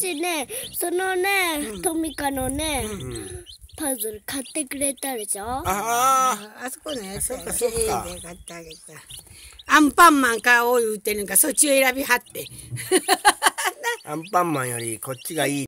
ちね、そのね、うん、トミカのね、うんうパズル買ってくれたでしょああ、あそこのやつや、ね、で買ってあげた。アンパンマン買おう言ってるのか、そっちを選びはって。アンパンマンよりこっちがいい。